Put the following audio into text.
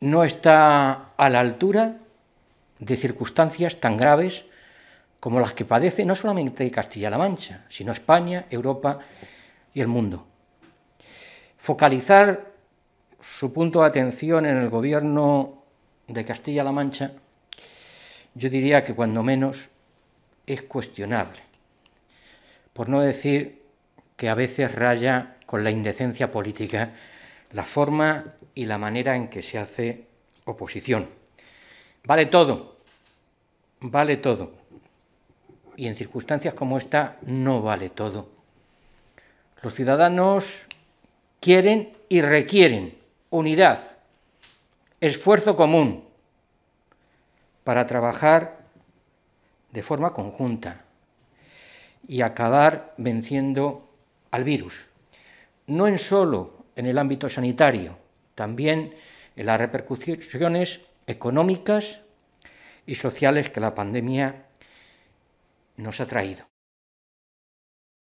no está a la altura de circunstancias tan graves como las que padece no solamente Castilla-La Mancha, sino España, Europa y el mundo. Focalizar su punto de atención en el gobierno de Castilla-La Mancha, yo diría que cuando menos es cuestionable, por no decir que a veces raya con la indecencia política la forma y la manera en que se hace oposición. Vale todo, vale todo. Y en circunstancias como esta no vale todo. Los ciudadanos quieren y requieren unidad, esfuerzo común para trabajar de forma conjunta y acabar venciendo al virus. No en solo en el ámbito sanitario, también en las repercusiones económicas y sociales que la pandemia nos ha traído.